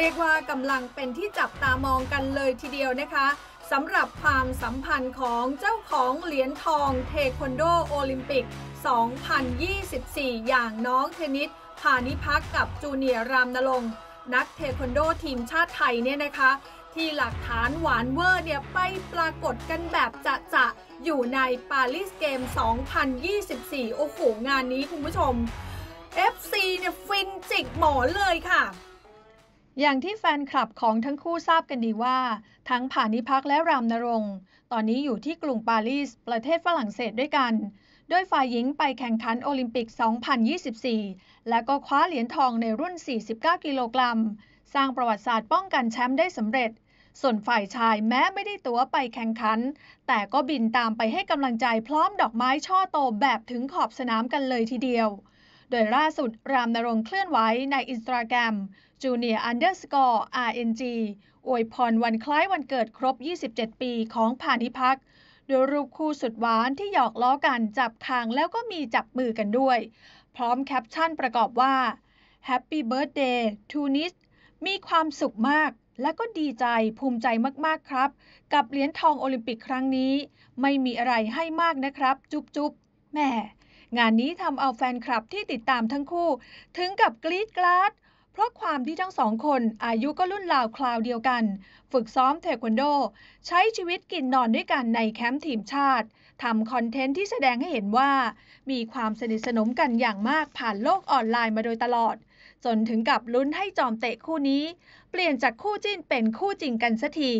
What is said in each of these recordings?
เรียกว่ากำลังเป็นที่จับตามองกันเลยทีเดียวนะคะสำหรับความสัมพันธ์ของเจ้าของเหรียญทองเทควันโดโอลิมปิก 2024 อย่างน้องเทนนิสพานิพักกับจูเนียรามนลง นักเทควันโดทีมชาติไทยเนี่ยนะคะ ที่หลักฐานหวานเวอร์เนี่ยไปปรากฏกันแบบจะจะอยู่ในปารีสเกม 2024 โอ้โหงานนี้คุณผู้ชม FC เนี่ยฟินจิกหมอเลยค่ะอย่างที่แฟนคลับของทั้งคู่ทราบกันดีว่า ทั้งผานิพักและรามนรงตอนนี้อยู่ที่กรุงปารีส ประเทศฝรั่งเศสด้วยกัน โดยฝ่ายหญิงไปแข่งขันโอลิมปิก 2024 และก็คว้าเหรียญทองในรุ่น 49 กิโลกรัม สร้างประวัติศาสตร์ป้องกันแชมป์ได้สำเร็จ ส่วนฝ่ายชายแม้ไม่ได้ตั๋วไปแข่งขัน แต่ก็บินตามไปให้กำลังใจพร้อมดอกไม้ช่อโตแบบถึงขอบสนามกันเลยทีเดียว โดยล่าสุดรามนรงเคลื่อนไหวในอินสตาแกรมจู j u n อันเดอร์สกอร์ RNG อวยพรวันคล้ายวันเกิดครบ 27 ปีของพานิพัก โดยรูปคู่สุดหวานที่หยอกล้อกันจับคางแล้วก็มีจับมือกันด้วย พร้อมแคปชั่นประกอบว่า Happy Birthday to n i s มีความสุขมากและก็ดีใจภูมิใจมากๆครับ กับเหรียญทองโอลิมปิกครั้งนี้ ไม่มีอะไรให้มากนะครับจุ๊บจุบแม่ งานนี้ทำเอาแฟนคลับที่ติดตามทั้งคู่ถึงกับกรี๊ดกราดเพราะความที่ทั้งสองคนอายุก็รุ่นราวคราวเดียวกัน ฝึกซ้อมเทควันโด ใช้ชีวิตกินนอนด้วยกันในแคมป์ทีมชาติทำคอนเทนต์ที่แสดงให้เห็นว่า มีความสนิทสนมกันอย่างมากผ่านโลกออนไลน์มาโดยตลอด จนถึงกับลุ้นให้จอมเตะคู่นี้ เปลี่ยนจากคู่จิ้นเป็นคู่จริงกันสัที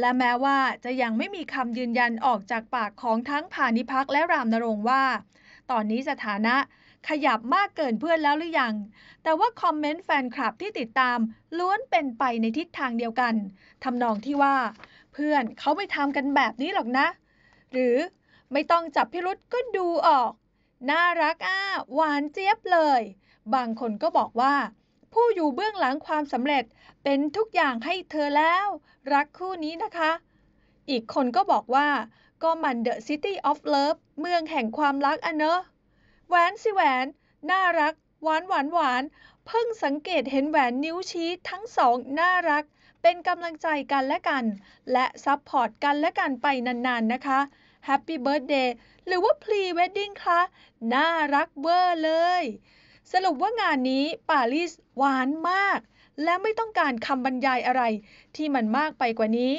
และแม้ว่าจะยังไม่มีคำยืนยันออกจากปากของทั้งพานิพักและรามนรงว่า ตอนนี้สถานะขยับมากเกินเพื่อนแล้วหรือยัง แต่ว่าคอมเมนต์แฟนคลับที่ติดตามล้วนเป็นไปในทิศทางเดียวกัน ทำนองที่ว่า เพื่อนเขาไม่ทำกันแบบนี้หรอกนะ หรือไม่ต้องจับพิรุษก็ดูออกน่ารักอ้าหวานเจี๊ยบเลย บางคนก็บอกว่า ผู้อยู่เบื้องหลังความสำเร็จเป็นทุกอย่างให้เธอแล้ว รักคู่นี้นะคะ อีกคนก็บอกว่าก็มันเดอะซิตี้ออฟเลิฟเมืองแห่งความรักอะเนอะแหวนสิแหวน น่ารัก หวานหวานหวาน เพิ่งสังเกตเห็นแหวนนิ้วชี้ทั้งสองน่ารัก เป็นกำลังใจกันและกัน และซับพอร์ตกันและกันไปนาน ๆ นะคะแฮปปี้เบิร์ดเดย์หรือว่าพรีเวดดิ้งคะน่ารักเวอร์เลย สรุปว่างานนี้ปารีส หวานมากและไม่ต้องการคำบรรยายอะไรที่มันมากไปกว่านี้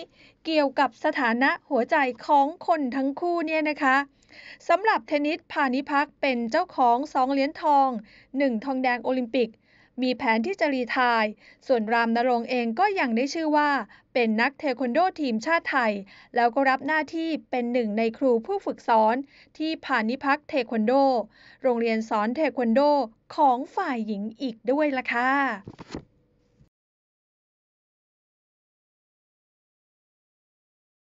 เกี่ยวกับสถานะหัวใจของคนทั้งคู่เนี่ยนะคะสำหรับเทนนิสพาณิพักเป็นเจ้าของสองเหรียญทอง1ทองแดงโอลิมปิก มีแผนที่จะรีทาย ส่วนรามนรงเองก็ยังได้ชื่อว่า เป็นนักเทควันโดทีมชาติไทย แล้วก็รับหน้าที่เป็นหนึ่งในครูผู้ฝึกสอนที่พาณิพักเทควันโดโรงเรียนสอนเทควันโดของฝ่ายหญิงอีกด้วยล่ะค่ะ